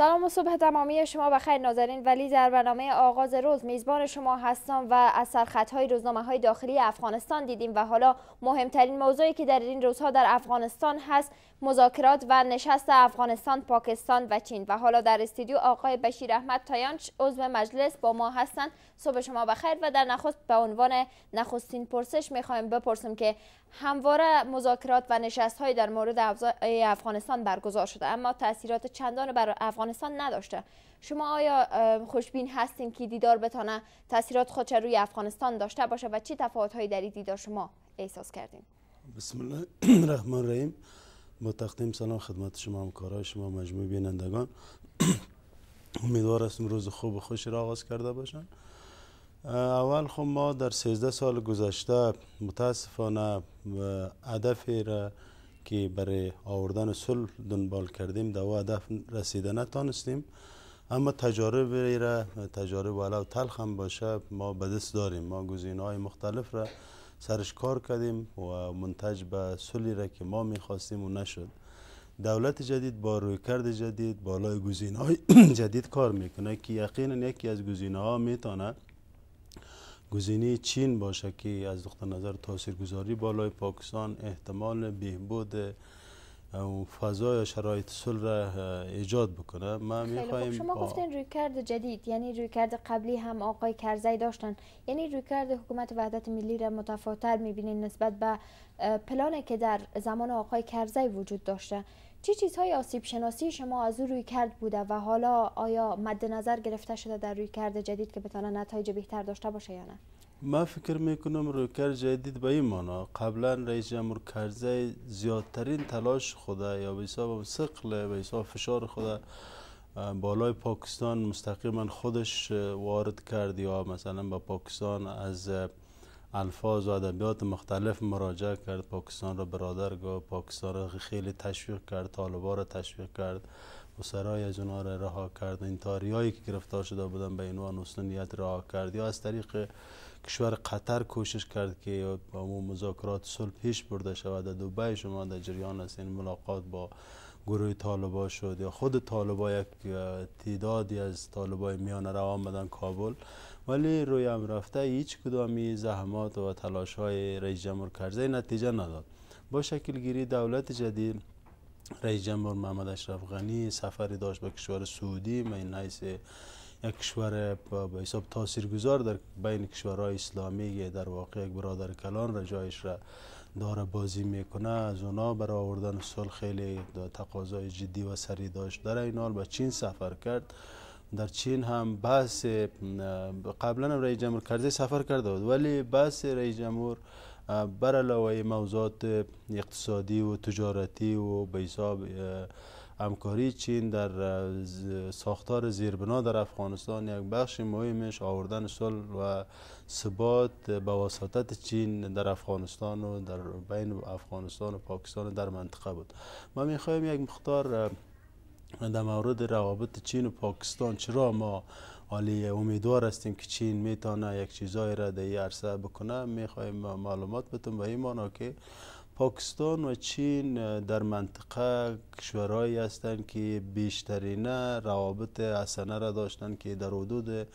سلام و صبح تمامی شما بخیر ناظرین ولی در برنامه آغاز روز میزبان شما هستم و از سرخطهای روزنامه های داخلی افغانستان دیدیم و حالا مهمترین موضوعی که در این روزها در افغانستان هست مذاکرات و نشست افغانستان، پاکستان و چین و حالا در استودیو آقای بشیر احمد تایانچ عضو مجلس با ما هستند. صبح شما بخیر و در نخست به عنوان نخستین پرسش میخوایم بپرسم که همواره مذاکرات و نشست های در مورد افغانستان برگزار شده اما تاثیرات چندان بر افغانستان نداشته. شما آیا خوشبین هستین که دیدار بتانه تاثیرات خودش روی افغانستان داشته باشه و چه تفاوت هایی در دیدار شما احساس کردین؟ بسم الله الرحمن الرحیم با تقدیم سلام خدمت شما همکارای شما مجموع بینندگان امیدوار هستم روز خوب و خوشی را آغاز کرده باشن اول خب ما در 13 سال گذشته متاسفانه هدفی را که برای آوردن صلح دنبال کردیم در هدف رسیده نتانستیم اما تجارب را تجارب ولو تلخ هم باشه ما به دست داریم ما گزینه های مختلف را سرش کار کردیم و منتج به سلی را که ما میخواستیم و نشد دولت جدید با رویکرد جدید بالای گزینه های جدید کار میکنه که یقینا یکی از گزینه ها میتونه گزینه چین باشه که از دختر نظر تاثیرگذاری بالای پاکستان احتمال بهبود و یا شرایط صلح را ایجاد بکنه ما میخوایم شما گفتین رویکرد جدید یعنی رویکرد قبلی هم آقای کرزی داشتن یعنی رویکرد حکومت وحدت ملی را متفاوتر میبینین نسبت به پلانی که در زمان آقای کرزی وجود داشته چی چیزهای آسیب شناسی شما از او روی کرد بوده و حالا آیا مد نظر گرفته شده در روی کرد جدید که بتانه نتایج بهتر داشته باشه یا نه؟ من فکر میکنم کار جدید به این مانا قبلا رئیس جمهور کرزی زیادترین تلاش خوده یا به حساب ثقل به فشار خود بالای پاکستان مستقیما خودش وارد کرد یا مثلا به پاکستان از الفاظ و ادبیات مختلف مراجعه کرد پاکستان را برادر گفت پاکستان را خیلی تشویق کرد طالبا را تشویق کرد سرای از اونا را رها کرد این تاریایی که گرفتار شده بودن به عنوان حسن رها کرد یا از طریق کشور قطر کوشش کرد که اون مذاکرات صلح پیش برده شود در دوبای شما در جریان است این ملاقات با گروه طالبا شد یا خود طالبا یک تعدادی از طالبای میانه رو آمدن کابل ولی روی هم رفته هیچ کدامی زحمات و تلاش های رئیس جمهور کرزی نتیجه نداد با شکل گیری دولت جدید رئیس جمهور محمد اشرف غنی سفری داشت به کشور سعودی من یک کشور به حساب تاثیرگذار در بین کشورهای اسلامی در واقع یک برادر کلان را جایش را داره بازی میکنه از اونا برای آوردن صلح خیلی تقاضای جدی و سری داشت در این حال به چین سفر کرد در چین هم بحث قبلا هم رئیس جمهور کرده سفر کرده بود ولی بحث رئیس جمهور بر علاوه موضوعات اقتصادی و تجارتی و به حساب همکاری چین در ساختار زیربنا در افغانستان یک بخش مهمش آوردن سل و ثبات به واسطت چین در افغانستان و در بین افغانستان و پاکستان در منطقه بود ما میخوایم یک مختار در مورد روابط چین و پاکستان چرا ما حالی امیدوار هستیم که چین میتونه یک چیزایی را در عرصه بکنه میخوایم معلومات بتون به این مانا که پاکستان و چین در منطقه کشورهایی هستند که بیشترین روابط حسنه را داشتند که در حدود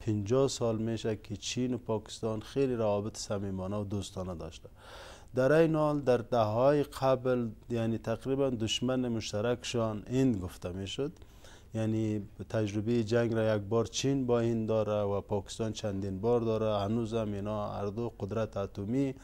50 سال میشه که چین و پاکستان خیلی روابط صمیمانه و دوستانه داشته در این حال در دههای قبل یعنی تقریبا دشمن مشترکشان هند گفته میشد یعنی تجربه جنگ را یک بار چین با این داره و پاکستان چندین بار داره هنوز هم اینا اردو قدرت اتمی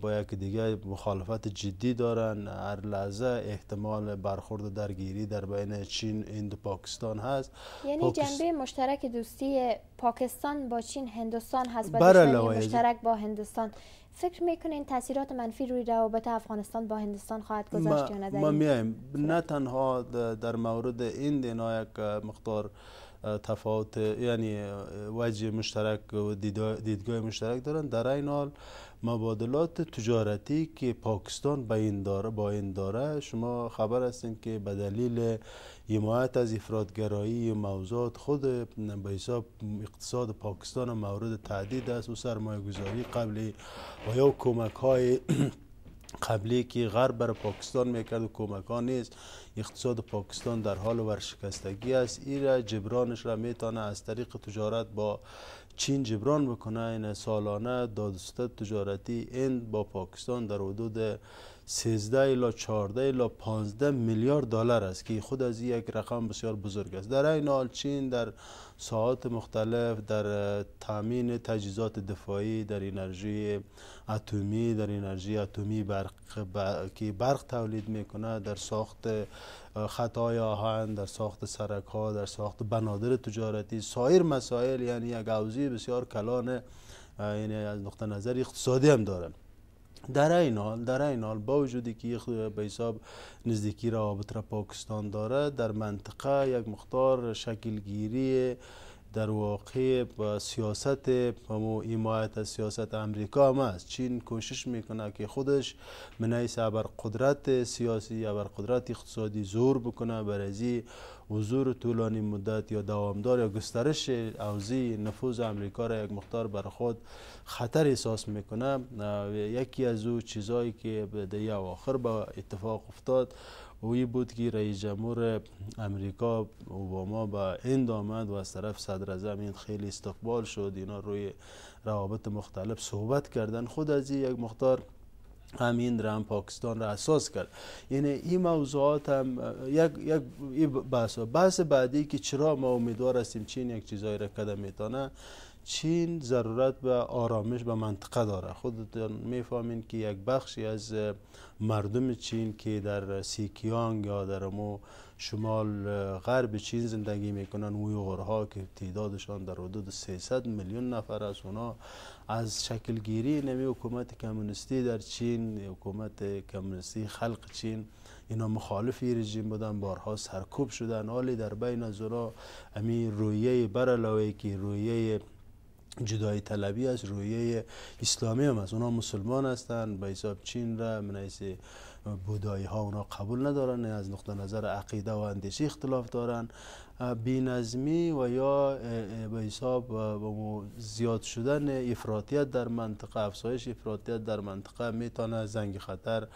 با یک دیگه مخالفت جدی دارن هر لحظه احتمال برخورد درگیری در بین چین هند پاکستان هست یعنی جنبه مشترک دوستی پاکستان با چین هندستان هست بله مشترک با هندستان. فکر میکنین تاثیرات منفی روی روابط افغانستان با هندستان خواهد گذاشت یا نه ما میایم نه تنها در مورد این دینا یک مقدار تفاوت یعنی وجه مشترک و دیدگاه مشترک دارن در این حال مبادلات تجارتی که پاکستان با این داره, با این داره شما خبر هستین که به دلیل حمایت از افرادگرایی موضوعات خود به حساب اقتصاد پاکستان مورد تعدید است و سرمایه گذاری قبلی و یا کمک های قبلی که غرب بر پاکستان میکرد و کمکان نیست اقتصاد پاکستان در حال ورشکستگی است ایرا جبرانش را میتانه از طریق تجارت با چین جبران بکنه این سالانه دادستت تجارتی این با پاکستان در حدود 13 الا 14 الا 15 میلیارد دلار است که خود از یک رقم بسیار بزرگ است در این حال چین در ساعات مختلف در تامین تجهیزات دفاعی در انرژی اتمی در انرژی اتمی برق که برق تولید میکنه در ساخت خطای آهن در ساخت سرک ها در ساخت بنادر تجارتی سایر مسائل یعنی یک بسیار کلان یعنی از نقطه نظر اقتصادی هم دارند در این حال در این حال با وجودی که به حساب نزدیکی روابط را پاکستان داره در منطقه یک شکل شکلگیری در واقع با سیاست ایمایت از سیاست امریکا هم است چین کوشش میکنه که خودش منعیس بر قدرت سیاسی بر قدرت اقتصادی زور بکنه برای حضور طولانی مدت یا دوامدار یا گسترش اوزی نفوذ امریکا را یک مختار بر خود خطر احساس میکنه یکی از او چیزایی که در آخر به اتفاق افتاد وی بود که رئیس جمهور امریکا اوباما به هند آمد و از طرف صدر اعظم خیلی استقبال شد اینا روی روابط مختلف صحبت کردن خود از یک مختار همین هم پاکستان را اساس کرد یعنی این موضوعات هم یک یک بحث بحث بعدی که چرا ما امیدوار هستیم چین یک چیزایی را کده میتانه چین ضرورت به آرامش به منطقه داره خودتان میفهمین که یک بخشی از مردم چین که در سیکیانگ یا در مو شمال غرب چین زندگی میکنن اویغورها که تعدادشان در حدود 300 میلیون نفر از اونا از شکلگیری نمی حکومت کمونیستی در چین حکومت کمونیستی خلق چین اینا مخالف رژیم بودن بارها سرکوب شدن حالی در بین از اونا امی رویه برلوی که رویه جدای طلبی از رویه اسلامی هم هست، اونا مسلمان هستند به حساب چین را من بودایی ها اونا قبول ندارن از نقطه نظر عقیده و اندیشه اختلاف دارن بینظمی و یا به حساب زیاد شدن افراطیت در منطقه افزایش افراطیت در منطقه میتونه زنگ خطر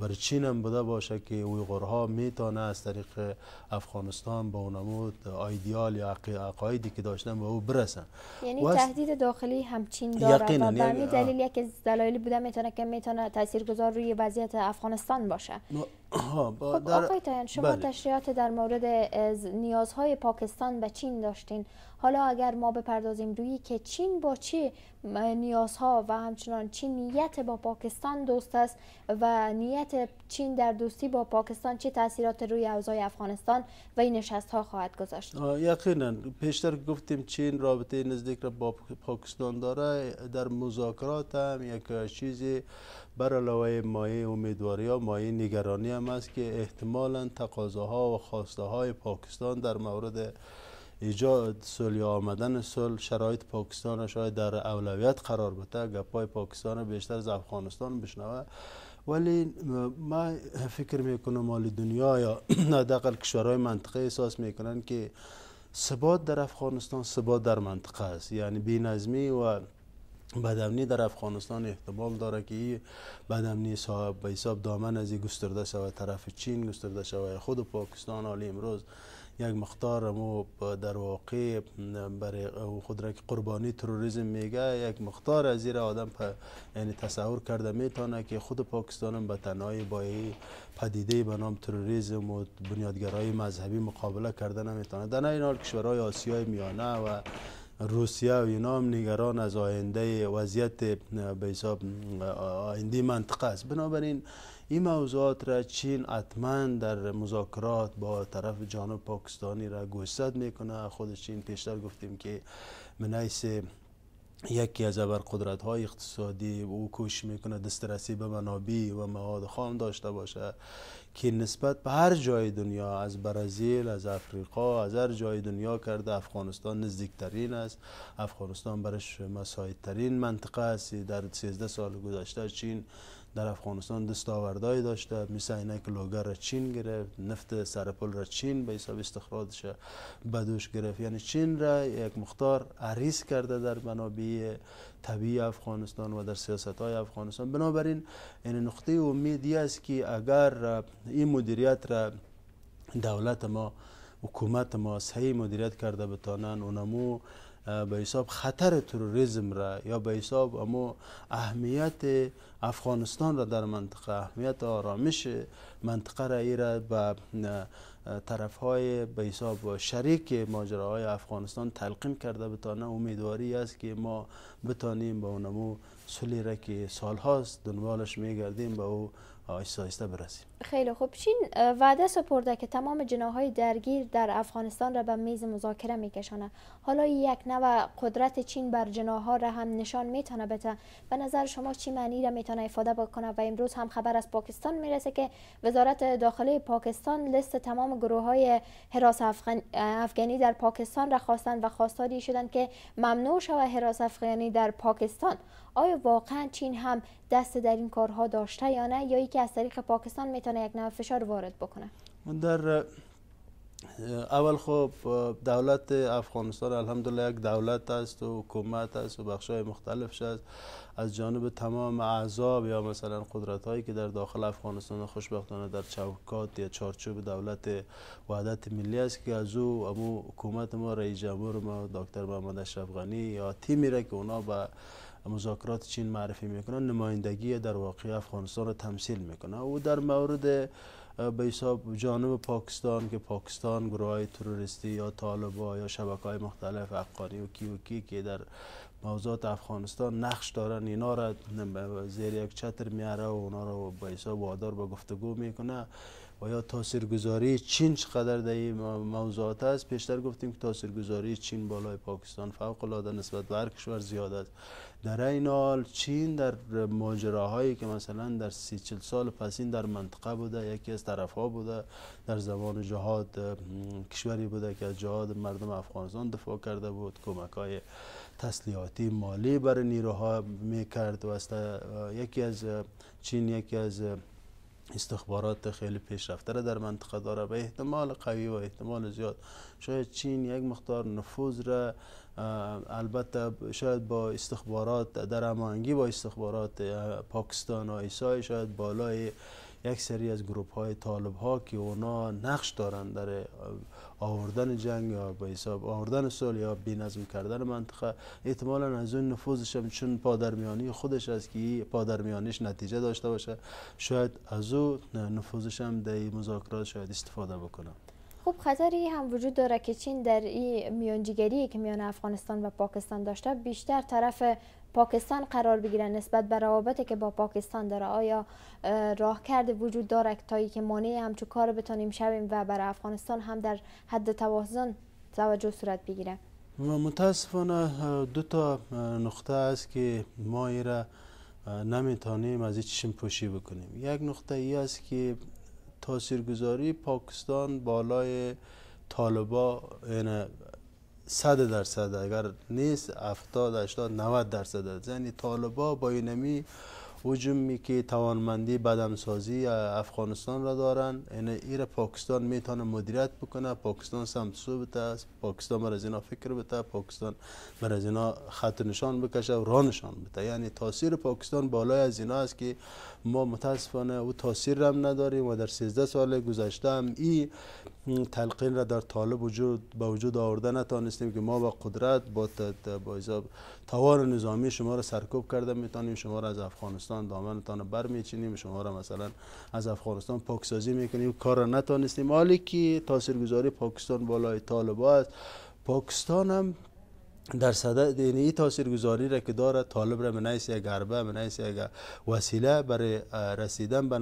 بر چین هم بوده باشه که اویغورها میتونه از طریق افغانستان به اونمود ایدیال یا عقایدی که داشتن به او برسن یعنی تهدید داخلی هم چین داره و یعنی- به دلیل یکی از دلایلی بوده میتونه که میتونه تاثیرگذار روی وضعیت افغانستان باشه خب در... آقای تایان شما بله. تشریحات در مورد نیازهای پاکستان به چین داشتین حالا اگر ما بپردازیم روی که چین با چه نیازها و همچنان چین نیت با پاکستان دوست است و نیت چین در دوستی با پاکستان چه تاثیرات روی اوضاع افغانستان و این نشست ها خواهد گذاشت یقینا پیشتر گفتیم چین رابطه نزدیک را با پاکستان داره در مذاکرات هم یک چیزی بر علاوه مایه امیدواری ها مایه نگرانی هم است که احتمالا تقاضاها و خواسته های پاکستان در مورد ایجاد سولی آمدن سل شرایط پاکستان شاید در اولویت قرار بوده گپای پاکستان بیشتر از افغانستان بشنوه ولی ما فکر میکنم مال دنیا یا حداقل کشورهای منطقه احساس میکنن که ثبات در افغانستان ثبات در منطقه است یعنی بینظمی و بدامنی در افغانستان احتمال داره که این بدامنی صاحب به حساب دامن از گسترده شود طرف چین گسترده شود خود پاکستان حال امروز یک مختار مو در واقع برای خود را که قربانی تروریسم میگه یک مختار از زیر آدم یعنی تصور کرده میتونه که خود پاکستان به تنهایی با پدیده به نام تروریسم و بنیادگرای مذهبی مقابله کرده نمیتونه در این حال کشورهای آسیای میانه و روسیه و اینا هم نگران از آینده وضعیت به حساب آینده منطقه است بنابراین این موضوعات را چین حتما در مذاکرات با طرف جانب پاکستانی را گوشزد میکنه خود چین پیشتر گفتیم که منعیس یکی از قدرت های اقتصادی او کوشش میکنه دسترسی به منابع و مواد خام داشته باشه که نسبت به هر جای دنیا از برزیل از افریقا از هر جای دنیا کرده افغانستان نزدیکترین است افغانستان برش مساعدترین منطقه است در 13 سال گذشته چین در افغانستان دستاوردهای داشته مثل که لوگر را چین گرفت نفت سرپل را چین به حساب استخراجش بدوش گرفت یعنی چین را یک مختار عریض کرده در منابع طبیعی افغانستان و در سیاست های افغانستان بنابراین این نقطه امیدی است که اگر این مدیریت را دولت ما حکومت ما صحیح مدیریت کرده بتانن اونمو به حساب خطر تروریسم را یا به حساب اما اهمیت افغانستان را در منطقه اهمیت آرامش منطقه را ای به طرف های به حساب شریک ماجراهای افغانستان تلقیم کرده بتانه امیدواری است که ما بتانیم به اونمو سلی را که هاست دنبالش میگردیم به او آهسته برسیم خیلی خوب چین وعده سپرده که تمام جناهای درگیر در افغانستان را به میز مذاکره میکشانه حالا یک نوع قدرت چین بر جناها را هم نشان میتونه بده به نظر شما چی معنی را میتونه افاده بکنه و امروز هم خبر از پاکستان میرسه که وزارت داخلی پاکستان لیست تمام گروه های حراس افغانی در پاکستان را خواستند و خواستاری شدند که ممنوع شود حراس افغانی در پاکستان آیا واقعا چین هم دست در این کارها داشته یا نه یا که از طریق پاکستان میتونه یک نوع فشار وارد بکنه در اول خب دولت افغانستان الحمدلله یک دولت است و حکومت است و بخش های مختلفش است از جانب تمام اعضاب یا مثلا قدرت هایی که در داخل افغانستان خوشبختانه در چوکات یا چارچوب دولت وحدت ملی است که از او امو حکومت ما رئیس جمهور ما دکتر محمد اشرف غنی یا تیمی را که اونا به مذاکرات چین معرفی میکنه نمایندگی در واقع افغانستان رو تمثیل میکنه و در مورد به حساب جانب پاکستان که پاکستان گروه های تروریستی یا طالبا یا شبکه های مختلف حقانی و کیوکی که در موضوعات افغانستان نقش دارن اینا را زیر یک چتر میاره و اونا رو به حساب وادار به گفتگو میکنه و یا تاثیرگذاری چین چقدر در این موضوعات است پیشتر گفتیم که تاثیرگذاری چین بالای پاکستان فوق العاده نسبت به هر کشور زیاد است در این حال چین در ماجراهایی که مثلا در سی چل سال پسین در منطقه بوده یکی از طرف ها بوده در زمان جهاد کشوری بوده که از جهاد مردم افغانستان دفاع کرده بود کمک های تسلیحاتی مالی بر نیروها میکرد و یکی از چین یکی از استخبارات خیلی پیشرفته را در منطقه داره به احتمال قوی و احتمال زیاد شاید چین یک مقدار نفوذ را البته شاید با استخبارات در هماهنگی با استخبارات پاکستان و ایسای شاید بالای یک سری از گروپ های طالب ها که اونا نقش دارند در آوردن جنگ یا به حساب آوردن سال یا بینظم کردن منطقه احتمالا از اون نفوذش هم چون پادرمیانی خودش است که پادرمیانیش نتیجه داشته باشه شاید از او نفوذش هم در مذاکرات شاید استفاده بکنم خب خطری هم وجود داره که چین در این میانجیگری که میان افغانستان و پاکستان داشته بیشتر طرف پاکستان قرار بگیرن نسبت به روابطی که با پاکستان داره آیا راه کرده وجود دارد تا که مانع همچو کار بتانیم شویم و بر افغانستان هم در حد توازن توجه صورت بگیره متاسفانه دو تا نقطه است که ما ایرا را نمیتانیم از چشم پوشی بکنیم یک نقطه ای است که تاثیرگذاری پاکستان بالای طالبا یعنی صد درصد اگر نیست 70 80 90 درصد یعنی طالبا با اینمی حجومی که توانمندی بدمسازی افغانستان را دارن این یعنی ایر پاکستان میتونه مدیریت بکنه پاکستان سمت سو بته پاکستان بر فکر بته پاکستان بر از اینا خط نشان بکشه و را نشان بته یعنی تاثیر پاکستان بالای از اینا است که ما متاسفانه او تاثیر هم نداریم و در 13 سال گذشته هم این تلقین را در طالب وجود به وجود آورده نتانستیم که ما با قدرت با, با توان نظامی شما را سرکوب کرده میتونیم شما را از افغانستان دامنتان برمیچینیم شما را مثلا از افغانستان پاکسازی میکنیم کار را نتانستیم حالی که تاثیرگذاری پاکستان بالای طالب است پاکستان هم در صدد یعنی این ای تاثیرگذاری را که داره طالب را منعیس یک عربه من یک وسیله برای رسیدن به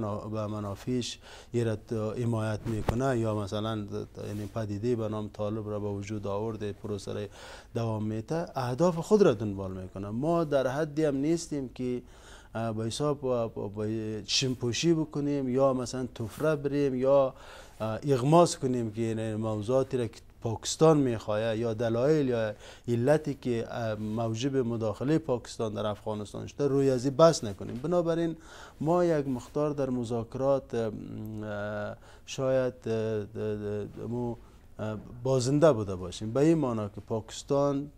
منافیش را حمایت میکنه یا مثلا این یعنی پدیده به نام طالب را به وجود آورده پروسه دوام میته اهداف خود را دنبال میکنه ما در حدی هم نیستیم که با حساب با شمپوشی بکنیم یا مثلا تفره بریم یا اغماس کنیم که این یعنی موضوعاتی را که پاکستان میخواه یا دلایل یا علتی که موجب مداخله پاکستان در افغانستان شده روی ازی بس نکنیم بنابراین ما یک مختار در مذاکرات شاید مو بازنده بوده باشیم به این معنا که پاکستان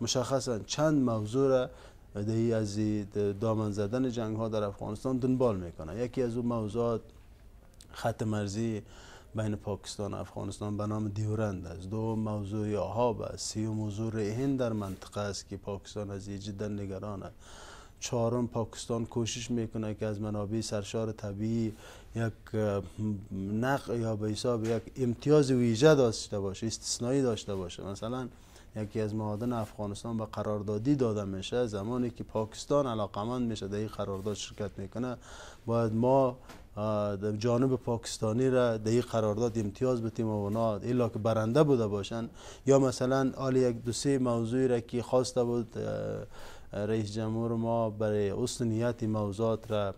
مشخصا چند موضوع را ای از دامن زدن جنگ ها در افغانستان دنبال میکنه یکی از اون موضوعات خط مرزی بین پاکستان و افغانستان به نام دیورند است دو موضوع آهاب است سی موضوع ریحین در منطقه است که پاکستان از جدا نگران است چهارم پاکستان کوشش میکنه که از منابع سرشار طبیعی یک نق یا به حساب یک امتیاز ویژه داشته باشه استثنایی داشته باشه مثلا یکی از معادن افغانستان به قراردادی داده میشه زمانی که پاکستان علاقمند میشه در این قرارداد شرکت میکنه باید ما در جانب پاکستانی را در قرارداد امتیاز بتیم و اونا الا که برنده بوده باشن یا مثلا آل یک دو سه موضوعی را که خواسته بود رئیس جمهور ما برای اصل نیت موضوعات را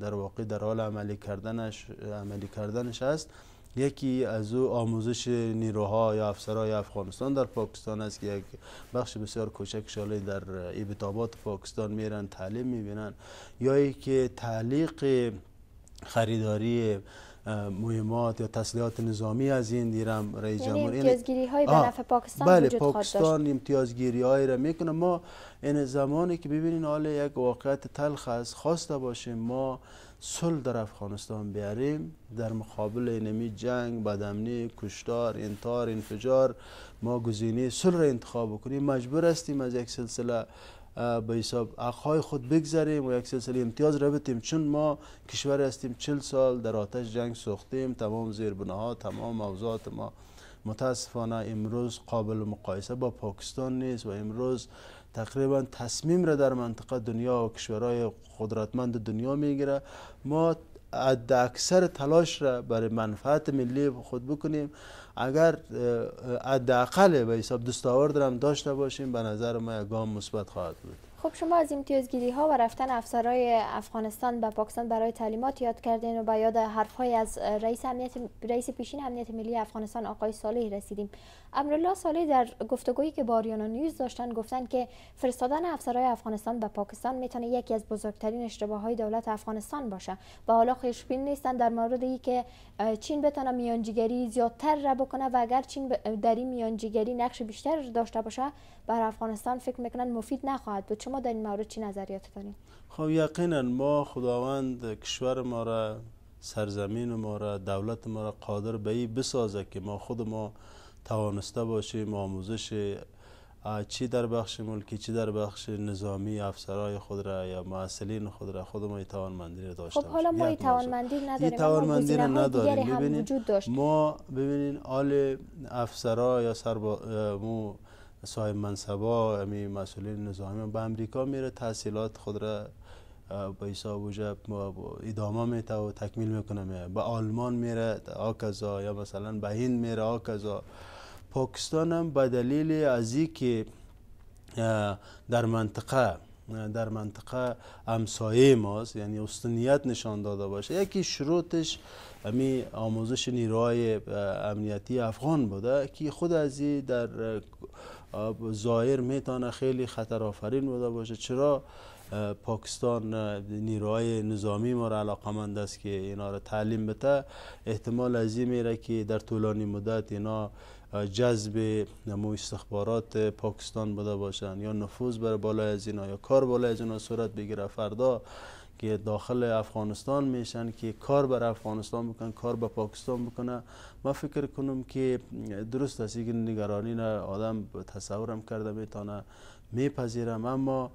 در واقع در حال عملی کردنش عملی کردنش است یکی از او آموزش نیروها یا افسرهای افغانستان در پاکستان است که یک بخش بسیار کوچک شاله در ایبتابات پاکستان میرن تعلیم میبینن یا ای که تعلیق خریداری مهمات یا تسلیحات نظامی از این دیرم رئیس یعنی جمهور این امتیازگیری های به نفع پاکستان بله پاکستان امتیازگیری های را میکنه ما این زمانی که ببینین حال یک واقعیت تلخ است خواسته باشیم ما صلح در افغانستان بیاریم در مقابل اینمی جنگ بدامنی کشتار انتار انفجار ما گزینه صلح را انتخاب کنیم مجبور هستیم از یک سلسله به حساب حقهای خود بگذاریم و یک سلسله امتیاز را بتیم چون ما کشور هستیم چل سال در آتش جنگ سوختیم تمام زیربناها تمام موضوعات ما متاسفانه امروز قابل مقایسه با پاکستان نیست و امروز تقریبا تصمیم را در منطقه دنیا و کشورهای قدرتمند دنیا میگیره ما حد اکثر تلاش را برای منفعت ملی خود بکنیم اگر حداقل به حساب دستاورد را داشته باشیم به نظر ما یک گام مثبت خواهد بود خب شما از امتیازگیری ها و رفتن افسرهای افغانستان به پاکستان برای تعلیمات یاد کردین و به یاد حرف های از رئیس, امنیت، رئیس پیشین امنیت ملی افغانستان آقای صالح رسیدیم امرالله سالی در گفتگویی که با نیوز داشتن گفتن که فرستادن افسرهای افغانستان به پاکستان میتونه یکی از بزرگترین اشتباه های دولت افغانستان باشه و حالا خوشبین نیستن در ای که چین بتونه میانجیگری زیادتر را بکنه و اگر چین در این میانجیگری نقش بیشتر داشته باشه بر افغانستان فکر میکنن مفید نخواهد بود شما در این مورد چی نظریات دارید خب یقینا ما خداوند کشور ما را سرزمین ما را دولت ما را قادر به بسازه که ما خود ما توانسته باشیم آموزش چی در بخش ملکی چی در بخش نظامی افسرای خود را یا معسلین خود را خود ما توانمندی را داشته خب حالا ما توانمندی نداریم توانمندی را نداریم ببینید ما ببینید آل افسرا یا سر مو صاحب منصبا امی یعنی مسئولین نظامی به امریکا میره تحصیلات خود را به حساب وجب ادامه میته و تکمیل میکنه به آلمان میره آکزا یا مثلا به هند میره آکزا پاکستان هم به دلیل از که در منطقه در منطقه امسایه ماست یعنی استنیت نشان داده باشه یکی شروطش امی آموزش نیروهای امنیتی افغان بوده که خود از در ظاهر میتونه خیلی خطر آفرین بوده باشه چرا پاکستان نیروهای نظامی ما را علاقمند است که اینا را تعلیم بده احتمال از میره که در طولانی مدت اینا جذب نمو استخبارات پاکستان بوده باشند یا نفوذ بر بالای از اینا یا کار بالای از اینا صورت بگیره فردا که داخل افغانستان میشن که کار بر افغانستان بکن کار به پاکستان بکنه ما فکر کنم که درست است این نگرانی نه آدم تصورم کرده میتونه میپذیرم اما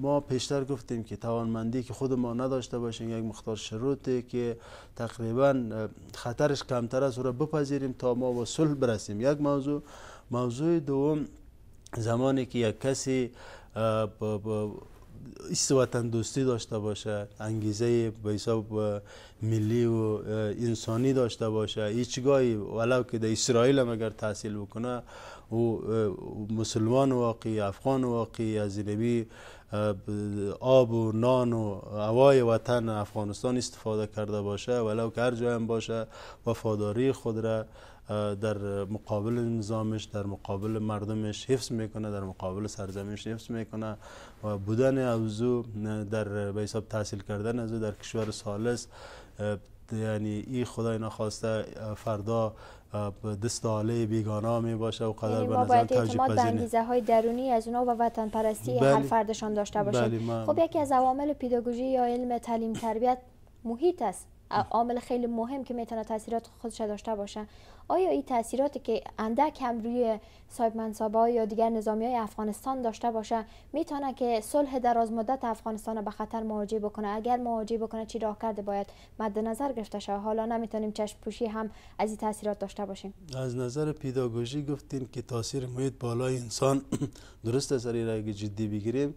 ما پیشتر گفتیم که توانمندی که خود ما نداشته باشیم یک مختار شروطی که تقریبا خطرش کمتر است او را بپذیریم تا ما با صلح برسیم یک موضوع موضوع دوم زمانی که یک کسی ایست وطن دوستی داشته باشه انگیزه به حساب ملی و انسانی داشته باشه هیچگاهی ولو که در اسرائیل هم اگر تحصیل بکنه او مسلمان واقعی افغان واقعی از اینوی آب و نان و هوای وطن افغانستان استفاده کرده باشه ولو که هر جایم باشه وفاداری خود را در مقابل نظامش در مقابل مردمش حفظ میکنه در مقابل سرزمینش حفظ میکنه و بودن اوزو در به حساب تحصیل کردن از در کشور سالس یعنی ای خدای نخواسته فردا دست آله بیگانا می باشه و قدر یعنی به نظر توجیه پذیر های درونی از اونا و وطن پرستی هر بله. فردشان داشته باشه بله، خب یکی از عوامل پداگوژی یا علم تعلیم تربیت محیط است عامل خیلی مهم که میتونه تاثیرات خودش داشته باشه آیا این تاثیراتی که اندک هم روی صاحب منصبا یا دیگر نظامی های افغانستان داشته باشه میتونه که صلح دراز مدت افغانستان را به خطر مواجه بکنه اگر مواجه بکنه چی راه کرده باید مد نظر گرفته شود حالا نمیتونیم چشم پوشی هم از این تاثیرات داشته باشیم از نظر پیداگوژی گفتیم که تاثیر محیط بالای انسان درست از جدی بگیریم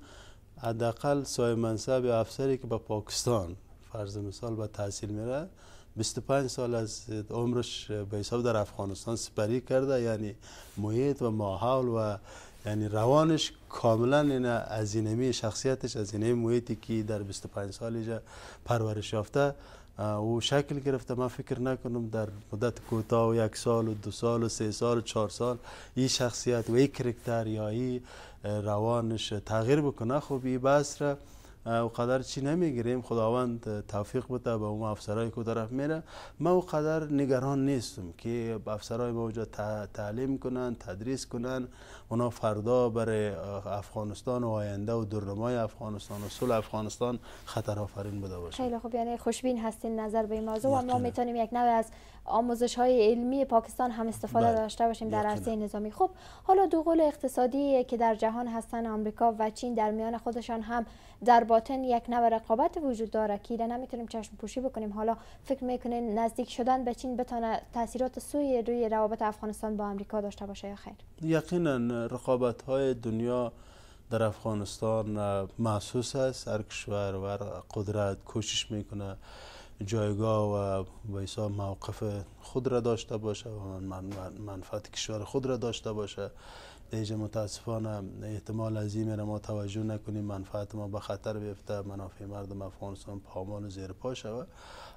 حداقل صاحب منصب افسری که به پاکستان فرض مثال به تحصیل میره 25 سال از عمرش به حساب در افغانستان سپری کرده یعنی محیط و ماحول و یعنی روانش کاملا این از اینمی شخصیتش از اینمی محیطی که در 25 سال اینجا پرورش یافته او شکل گرفته من فکر نکنم در مدت کوتاه و یک سال و دو سال و سه سال و چهار سال این شخصیت و این کرکتر یا این روانش تغییر بکنه خب این بحث او قدر چی نمیگیریم خداوند توفیق بده به اون افسرای که طرف میره ما قدر نگران نیستم که افسرای ما تعلیم کنن تدریس کنن اونا فردا برای افغانستان و آینده و درنمای افغانستان و سول افغانستان خطر آفرین بوده باشه خیلی خوب یعنی خوشبین هستین نظر به این موضوع و ما میتونیم یک نوع از آموزش های علمی پاکستان هم استفاده بله. داشته باشیم در عرصه نظامی خب حالا دو اقتصادی که در جهان هستن آمریکا و چین در میان خودشان هم در باطن یک نوع رقابت وجود داره که نمیتونیم چشم پوشی بکنیم حالا فکر میکنین نزدیک شدن به چین بتونه تاثیرات سوی روی روابط افغانستان با آمریکا داشته باشه یا خیر یقینا رقابت های دنیا در افغانستان محسوس است هر کشور و قدرت کوشش میکنه جایگاه و ویسا موقف خود را داشته باشه و منفعت کشور خود را داشته باشه دیج متاسفانه احتمال عظیم را ما توجه نکنیم منفعت ما به خطر بیفته منافع مردم افغانستان پاهمان و زیر پا شود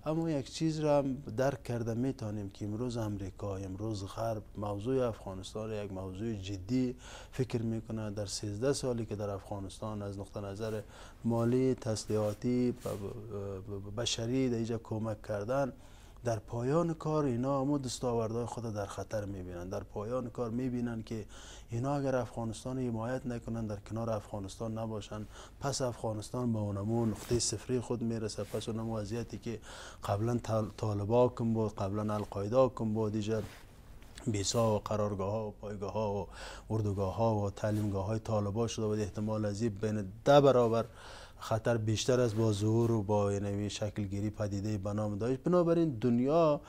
اما یک چیز را هم درک کرده میتانیم که امروز امریکا امروز غرب موضوع افغانستان را یک موضوع جدی فکر میکنه در 13 سالی که در افغانستان از نقطه نظر مالی تسلیحاتی بشری در کمک کردن در پایان کار اینا همو دستاوردهای خود در خطر میبینند. در پایان کار میبینند که اینا اگر افغانستان حمایت نکنند، در کنار افغانستان نباشند، پس افغانستان به اونمو نقطه صفری خود میرسه پس اونم وضعیتی که قبلا طالبا کم بود قبلا القاعده کم بود دیگر بیسا و قرارگاه ها و پایگاه ها و اردوگاه ها و تعلیمگاه های طالبا شده بود احتمال از بین ده برابر خطر بیشتر است با ظهور و با اینوی شکل گیری پدیده بنام نام بنابراین دنیا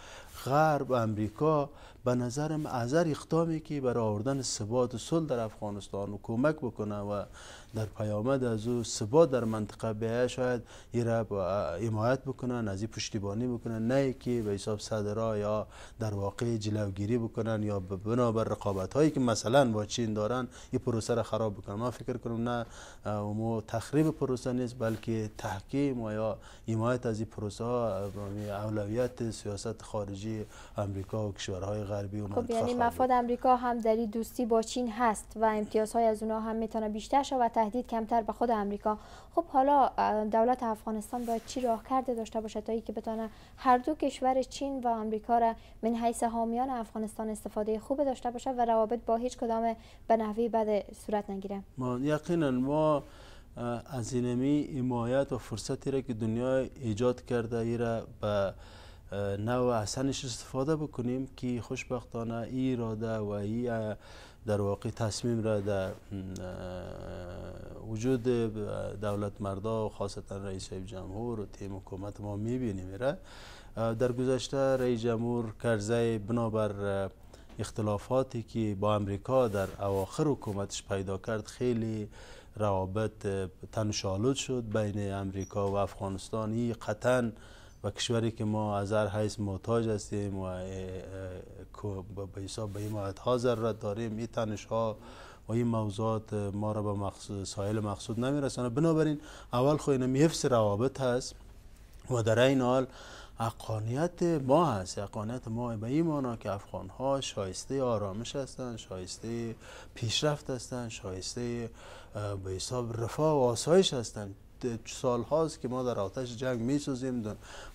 غرب امریکا به نظرم ازر اقدامی که برای آوردن ثبات و صلح در افغانستان و کمک بکنه و در پیامد از او ثبات در منطقه بیایه شاید ای را حمایت بکنن از این پشتیبانی بکنن نه که به حساب صدرا یا در واقع جلوگیری بکنن یا بنابر رقابت هایی که مثلا با چین دارن این پروسه را خراب بکنن ما فکر کنم نه اومو تخریب پروسه نیست بلکه تحکیم و یا حمایت از این پروسه ها یعنی اولویت سیاست خارجی امریکا و کشورهای غربی و خب یعنی مفاد امریکا هم در دوستی با چین هست و امتیازهای از اونها هم میتونه بیشتر شود تهدید کمتر به خود امریکا خب حالا دولت افغانستان باید چی راه کرده داشته باشه تا که بتونه هر دو کشور چین و امریکا را من حیث حامیان افغانستان استفاده خوب داشته باشه و روابط با هیچ کدام به نحوی بد صورت نگیره ما یقینا ما از اینمی امایت و فرصتی را که دنیا ایجاد کرده ای را به نو احسنش استفاده بکنیم که خوشبختانه ای اراده و ای در واقع تصمیم را در وجود دولت مردا و خاصتا رئیس جمهور و تیم حکومت ما میبینیم را در گذشته رئیس جمهور کرزی بنابر اختلافاتی که با امریکا در اواخر حکومتش پیدا کرد خیلی روابط تنشالود شد بین امریکا و افغانستان این کشوری که ما از هر حیث محتاج هستیم و به حساب به این ها ضرورت داریم این تنش ها و این موضوعات ما را به سایل مقصود نمیرسانه بنابراین اول خو اینم حفظ روابط هست و در این حال اقانیت ما هست اقانیت ما به این مانا که افغان ها شایسته آرامش هستند شایسته پیشرفت هستند شایسته به حساب رفاه و آسایش هستند سال هاست که ما در آتش جنگ می سوزیم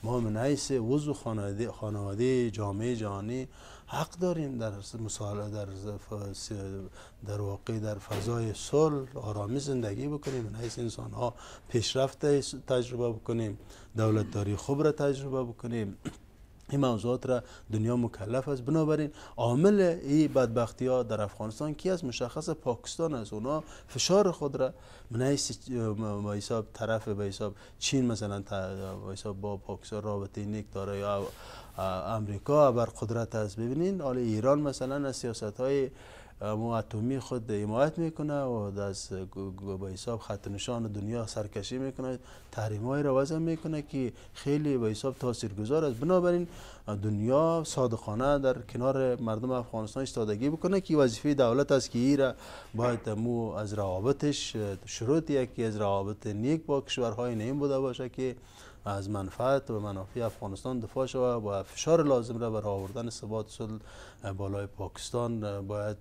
ما منعیس وز و خانواده, خانواده جامعه جهانی حق داریم در مساله در در واقع در فضای صلح آرامی زندگی بکنیم منعیس انسان ها پیشرفت تجربه بکنیم دولتداری خوب را تجربه بکنیم این موضوعات را دنیا مکلف است بنابراین عامل این بدبختی ها در افغانستان کی است مشخص پاکستان است اونا فشار خود را من حساب طرف به حساب چین مثلا با حساب با پاکستان رابطه نیک داره یا امریکا بر قدرت است ببینین حالا ایران مثلا از سیاست های اتمی خود حمایت میکنه و از به حساب خط نشان دنیا سرکشی میکنه تحریم های رو میکنه که خیلی به حساب تاثیرگذار است بنابراین دنیا صادقانه در کنار مردم افغانستان استادگی بکنه که وظیفه دولت است که ایره باید مو از روابطش شروط یکی از روابط نیک با کشورهای نیم بوده باشه که از منفعت و منافع افغانستان دفاع شود و فشار لازم را بر آوردن ثبات صلح بالای پاکستان باید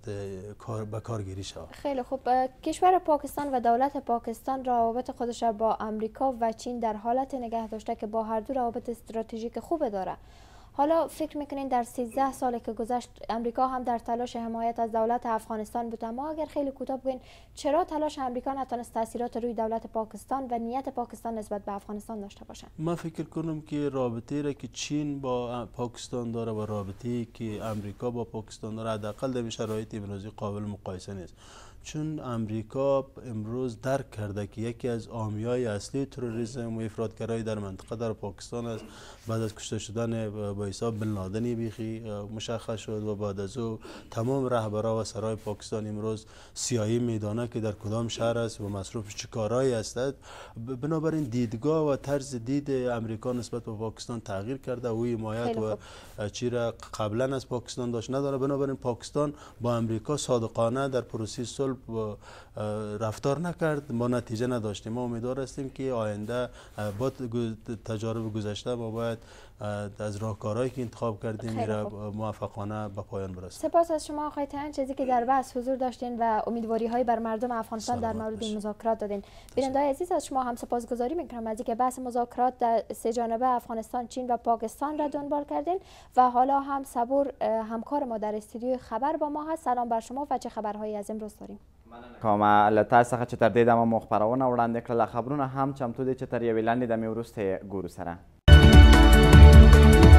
به کارگیری شود خیلی خوب کشور پاکستان و دولت پاکستان روابط خودش با امریکا و چین در حالت نگه داشته که با هر دو روابط استراتژیک خوب داره حالا فکر میکنین در 13 سال که گذشت امریکا هم در تلاش حمایت از دولت افغانستان بود اما اگر خیلی کوتاه بگین چرا تلاش امریکا نتونست تاثیرات روی دولت پاکستان و نیت پاکستان نسبت به افغانستان داشته باشه؟ من فکر کنم که رابطه را که چین با پاکستان داره و رابطه که امریکا با پاکستان داره حداقل در شرایط امروزی قابل مقایسه نیست چون امریکا امروز درک کرده که یکی از آمیای اصلی تروریسم و افرادگرایی در منطقه در پاکستان است بعد از کشته شدن با حساب بن لادن بیخی مشخص شد و بعد از او تمام رهبرا و سرای پاکستان امروز سیاهی میدانه که در کدام شهر است و مصروف چه کارهایی هستد بنابراین دیدگاه و طرز دید امریکا نسبت به پاکستان تغییر کرده و حمایت و چیره قبلا از پاکستان داشت نداره بنابراین پاکستان با امریکا صادقانه در پروسه رفتار نکرد ما نتیجه نداشتیم ما امیدوار هستیم که آینده با تجارب گذشته ما باید از راهکارهایی که انتخاب کردیم را موفقانه به پایان برسه سپاس از شما آقای تن چیزی که در بحث حضور داشتین و امیدواری های بر مردم افغانستان در مورد مذاکرات دادین بیننده عزیز از شما هم سپاسگزاری میکنم از اینکه بحث مذاکرات در سه جانبه افغانستان چین و پاکستان را دنبال کردین و حالا هم صبور همکار ما در استودیو خبر با ما هست سلام بر شما و چه خبرهایی از امروز داریم کوم له تاسو څخه چې تر دې دمه مخبرونه وړاندې کړل خبرونه هم چمتو دي چې تر یوې لنډې دمې وروسته ګورو سره you